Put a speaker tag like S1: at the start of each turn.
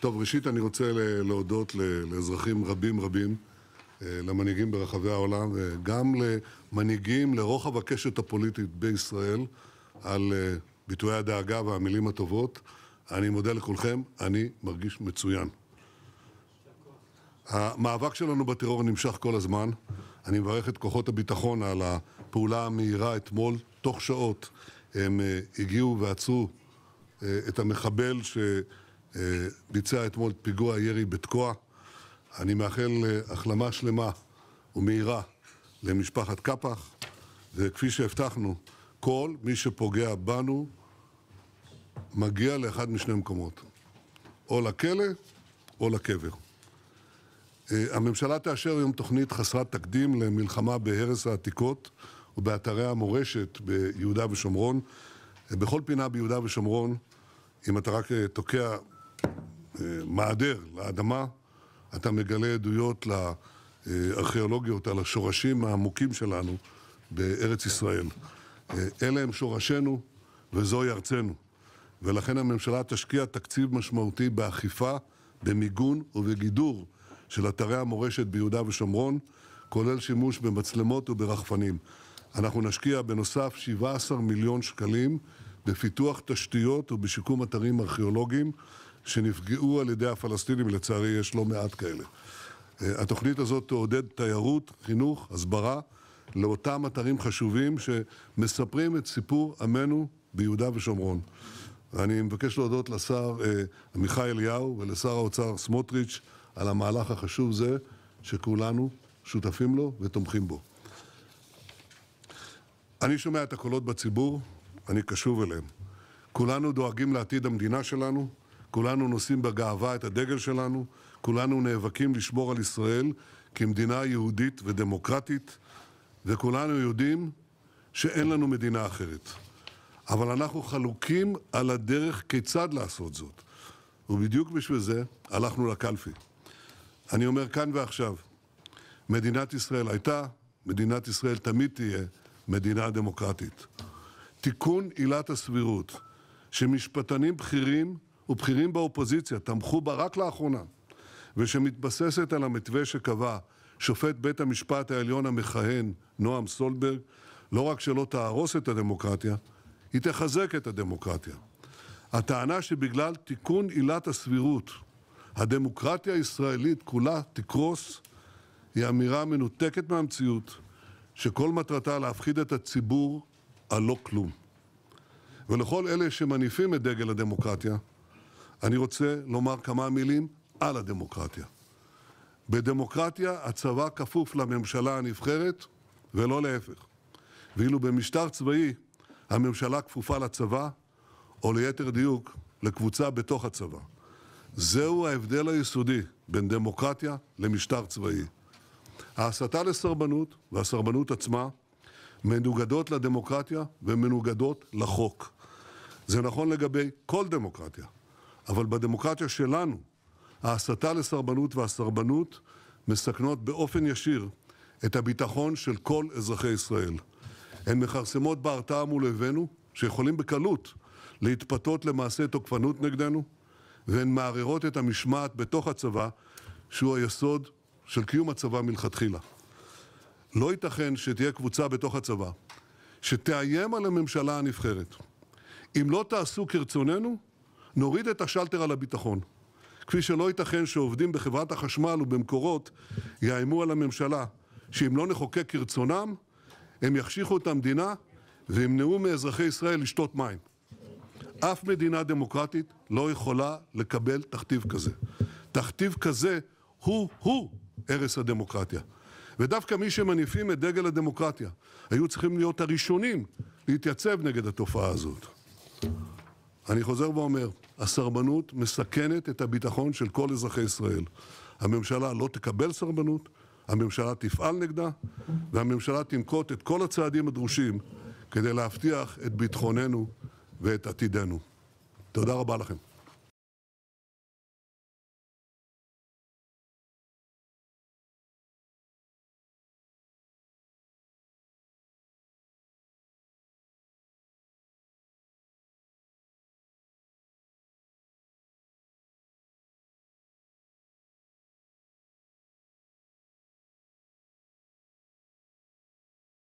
S1: טוב, ראשית אני רוצה להודות לאזרחים רבים רבים, אה, למנהיגים ברחבי העולם, וגם למנהיגים לרוחב הקשת הפוליטית בישראל, על אה, ביטויי הדאגה והמילים הטובות. אני מודה לכולכם, אני מרגיש מצוין. המאבק שלנו בטרור נמשך כל הזמן. אני מברך את כוחות הביטחון על הפעולה המהירה אתמול. תוך שעות הם אה, הגיעו ועצרו את המחבל ש... אה, ביצע אתמול פיגוע ירי בתקוע. אני מאחל אה, החלמה שלמה ומהירה למשפחת קפח, וכפי שהבטחנו, כל מי שפוגע בנו מגיע לאחד משני מקומות, או לכלא או לקבר. אה, הממשלה תאשר היום תוכנית חסרת תקדים למלחמה בהרס העתיקות ובאתרי המורשת ביהודה ושומרון. בכל פינה ביהודה ושומרון, אם אתה רק תוקע מעדר לאדמה, אתה מגלה עדויות לארכיאולוגיות על השורשים העמוקים שלנו בארץ ישראל. אלה הם שורשינו וזוהי ארצנו. ולכן הממשלה תשקיע תקציב משמעותי באכיפה, במיגון ובגידור של אתרי המורשת ביהודה ושומרון, כולל שימוש במצלמות וברחפנים. אנחנו נשקיע בנוסף 17 מיליון שקלים בפיתוח תשתיות ובשיקום אתרים ארכיאולוגיים. שנפגעו על ידי הפלסטינים, לצערי יש לא מעט כאלה. אה, התוכנית הזאת תעודד תיירות, חינוך, הסברה, לאותם אתרים חשובים שמספרים את סיפור עמנו ביהודה ושומרון. אני מבקש להודות לשר אה, עמיחי אליהו ולשר האוצר סמוטריץ' על המהלך החשוב זה, שכולנו שותפים לו ותומכים בו. אני שומע את הקולות בציבור, אני קשוב אליהם. כולנו דואגים לעתיד המדינה שלנו, כולנו נושאים בגאווה את הדגל שלנו, כולנו נאבקים לשמור על ישראל כמדינה יהודית ודמוקרטית, וכולנו יודעים שאין לנו מדינה אחרת. אבל אנחנו חלוקים על הדרך כיצד לעשות זאת. ובדיוק בשביל זה הלכנו לקלפי. אני אומר כאן ועכשיו, מדינת ישראל הייתה, מדינת ישראל תמיד תהיה, מדינה דמוקרטית. תיקון עילת הסבירות, שמשפטנים בכירים ובכירים באופוזיציה תמכו בה רק לאחרונה, ושמתבססת על המתווה שקבע שופט בית המשפט העליון המכהן נועם סולברג, לא רק שלא תהרוס את הדמוקרטיה, היא תחזק את הדמוקרטיה. הטענה שבגלל תיקון עילת הסבירות הדמוקרטיה הישראלית כולה תקרוס היא אמירה מנותקת מהמציאות שכל מטרתה להפחיד את הציבור על לא כלום. ולכל אלה שמניפים את דגל הדמוקרטיה, אני רוצה לומר כמה מילים על הדמוקרטיה. בדמוקרטיה הצבא כפוף לממשלה הנבחרת ולא להפך. ואילו במשטר צבאי הממשלה כפופה לצבא, או ליתר דיוק, לקבוצה בתוך הצבא. זהו ההבדל היסודי בין דמוקרטיה למשטר צבאי. ההסתה לסרבנות והסרבנות עצמה מנוגדות לדמוקרטיה ומנוגדות לחוק. זה נכון לגבי כל דמוקרטיה, אבל בדמוקרטיה שלנו, ההסתה לסרבנות והסרבנות מסכנות באופן ישיר את הביטחון של כל אזרחי ישראל. הן מכרסמות בהרתעה מול אויבינו, שיכולים בקלות להתפתות למעשה תוקפנות נגדנו, והן מערערות את המשמעת בתוך הצבא, שהוא היסוד של קיום הצבא מלכתחילה. לא ייתכן שתהיה קבוצה בתוך הצבא שתאיים על הממשלה הנבחרת. אם לא תעשו כרצוננו, נוריד את השלטר על הביטחון. כפי שלא ייתכן שעובדים בחברת החשמל ובמקורות יאיימו על הממשלה שאם לא נחוקק כרצונם, הם יחשיכו את המדינה וימנעו מאזרחי ישראל לשתות מים. אף מדינה דמוקרטית לא יכולה לקבל תכתיב כזה. תכתיב כזה הוא-הוא הרס הדמוקרטיה. ודווקא מי שמניפים את דגל הדמוקרטיה היו צריכים להיות הראשונים להתייצב נגד התופעה הזאת. אני חוזר ואומר, הסרבנות מסכנת את הביטחון של כל אזרחי ישראל. הממשלה לא תקבל סרבנות, הממשלה תפעל נגדה, והממשלה תנקוט את כל הצעדים הדרושים כדי להבטיח את ביטחוננו ואת עתידנו. תודה רבה לכם.